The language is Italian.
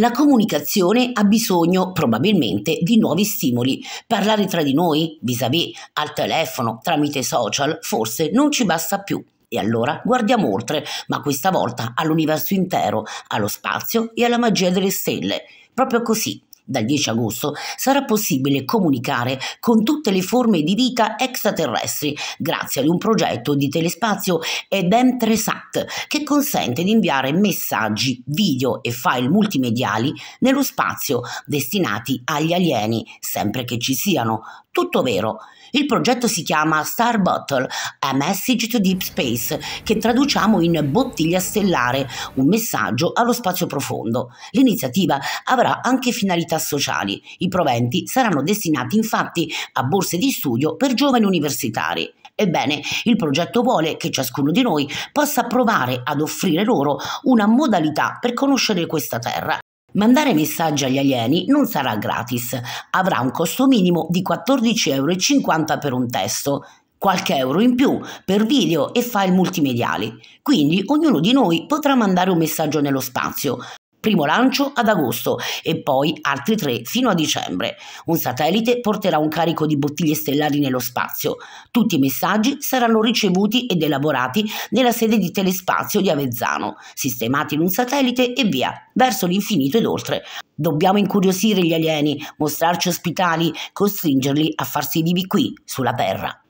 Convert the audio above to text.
La comunicazione ha bisogno probabilmente di nuovi stimoli. Parlare tra di noi, vis-à-vis, al telefono, tramite social, forse non ci basta più. E allora guardiamo oltre, ma questa volta all'universo intero, allo spazio e alla magia delle stelle. Proprio così, dal 10 agosto sarà possibile comunicare con tutte le forme di vita extraterrestri grazie ad un progetto di telespazio EDEM3SAT che consente di inviare messaggi, video e file multimediali nello spazio destinati agli alieni, sempre che ci siano. Tutto vero. Il progetto si chiama Star Bottle, A Message to Deep Space, che traduciamo in bottiglia stellare, un messaggio allo spazio profondo. L'iniziativa avrà anche finalità sociali. I proventi saranno destinati infatti a borse di studio per giovani universitari. Ebbene, il progetto vuole che ciascuno di noi possa provare ad offrire loro una modalità per conoscere questa terra. Mandare messaggi agli alieni non sarà gratis, avrà un costo minimo di 14,50 euro per un testo, qualche euro in più per video e file multimediali. Quindi ognuno di noi potrà mandare un messaggio nello spazio, primo lancio ad agosto e poi altri tre fino a dicembre. Un satellite porterà un carico di bottiglie stellari nello spazio. Tutti i messaggi saranno ricevuti ed elaborati nella sede di Telespazio di Avezzano, sistemati in un satellite e via, verso l'infinito ed oltre. Dobbiamo incuriosire gli alieni, mostrarci ospitali, costringerli a farsi vivi qui, sulla Terra.